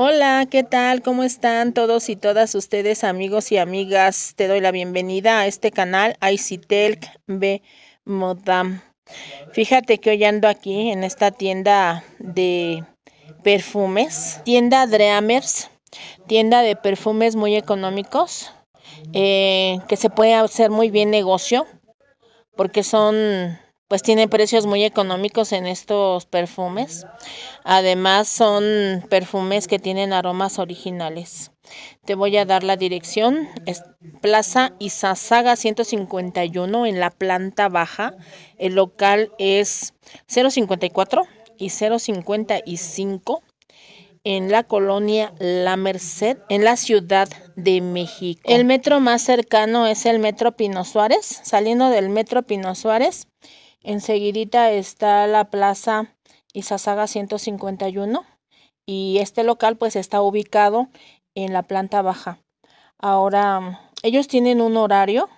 Hola, ¿qué tal? ¿Cómo están todos y todas ustedes, amigos y amigas? Te doy la bienvenida a este canal ICTELC B Modam. Fíjate que hoy ando aquí en esta tienda de perfumes, tienda Dreamers, tienda de perfumes muy económicos, eh, que se puede hacer muy bien negocio, porque son pues tiene precios muy económicos en estos perfumes. Además son perfumes que tienen aromas originales. Te voy a dar la dirección, es Plaza isazaga 151 en la planta baja. El local es 054 y 055 en la colonia La Merced, en la Ciudad de México. El metro más cercano es el Metro Pino Suárez. Saliendo del Metro Pino Suárez, enseguidita está la Plaza Izazaga 151 y este local pues está ubicado en la planta baja. Ahora, ellos tienen un horario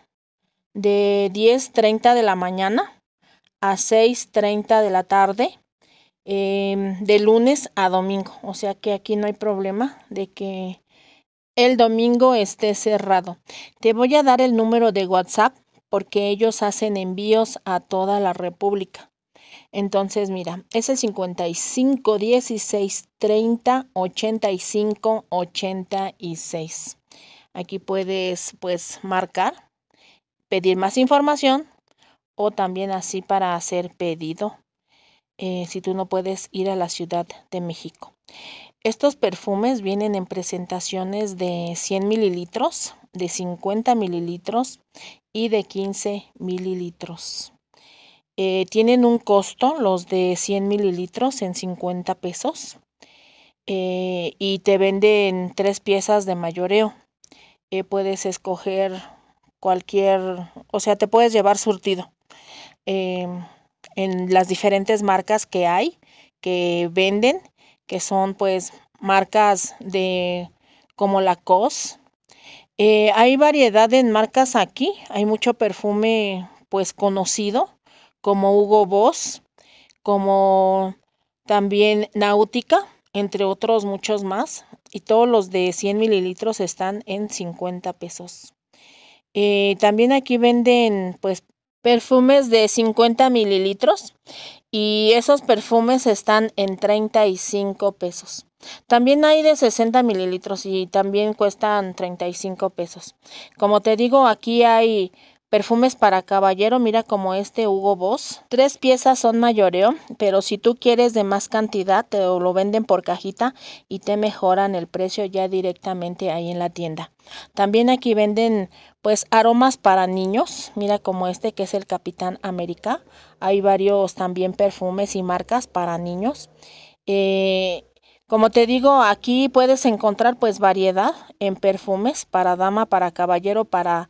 de 10.30 de la mañana a 6.30 de la tarde Em, de lunes a domingo. O sea que aquí no hay problema de que el domingo esté cerrado. Te voy a dar el número de WhatsApp porque ellos hacen envíos a toda la República. Entonces, mira, es el 55 16 30 85 86. Aquí puedes pues marcar, pedir más información o también así para hacer pedido eh, si tú no puedes ir a la Ciudad de México. Estos perfumes vienen en presentaciones de 100 mililitros, de 50 mililitros y de 15 mililitros. Eh, tienen un costo, los de 100 mililitros, en 50 pesos. Eh, y te venden tres piezas de mayoreo. puedes escoger cualquier, o sea, te puedes llevar surtido. Em, en las diferentes marcas que hay, que venden, que son pues marcas de como la COS. Eh, hay variedad en marcas aquí, hay mucho perfume pues conocido, como Hugo Boss, como también Náutica, entre otros muchos más. Y todos los de 100 mililitros están en 50 pesos. Eh, también aquí venden pues perfumes de 50 mililitros y esos perfumes están en 35 pesos. También hay de 60 mililitros y también cuestan 35 pesos. Como te digo, aquí hay Perfumes para caballero, mira como este Hugo Boss. Tres piezas son mayoreo, pero si tú quieres de más cantidad, te lo venden por cajita y te mejoran el precio ya directamente ahí en la tienda. También aquí venden pues aromas para niños, mira como este que es el Capitán América. Hay varios también perfumes y marcas para niños. Eh, como te digo, aquí puedes encontrar pues variedad en perfumes para dama, para caballero, para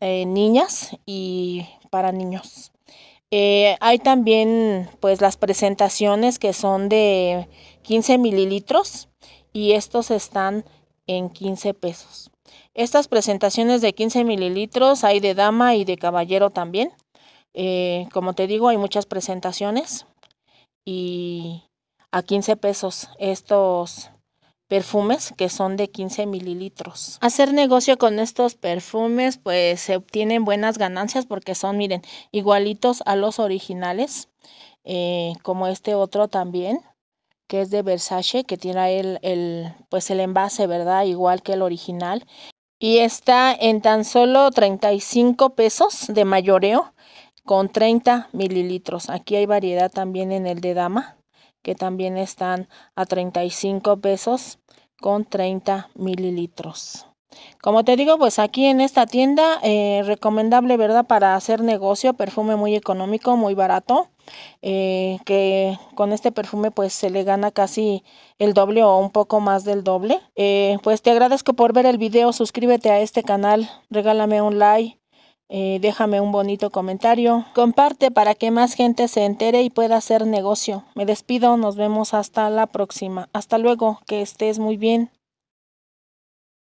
eh, niñas y para niños. Eh, hay también pues las presentaciones que son de 15 mililitros y estos están en 15 pesos. Estas presentaciones de 15 mililitros hay de dama y de caballero también. Eh, como te digo, hay muchas presentaciones y a 15 pesos estos perfumes que son de 15 mililitros. Hacer negocio con estos perfumes pues se obtienen buenas ganancias porque son, miren, igualitos a los originales, eh, como este otro también que es de Versace, que tiene el, el, pues el envase, ¿verdad? Igual que el original. Y está en tan solo 35 pesos de mayoreo con 30 mililitros. Aquí hay variedad también en el de dama que también están a 35 pesos con 30 mililitros. Como te digo, pues aquí en esta tienda, eh, recomendable, ¿verdad? Para hacer negocio, perfume muy económico, muy barato, eh, que con este perfume pues se le gana casi el doble o un poco más del doble. Eh, pues te agradezco por ver el video, suscríbete a este canal, regálame un like eh, déjame un bonito comentario. Comparte para que más gente se entere y pueda hacer negocio. Me despido, nos vemos hasta la próxima. Hasta luego, que estés muy bien.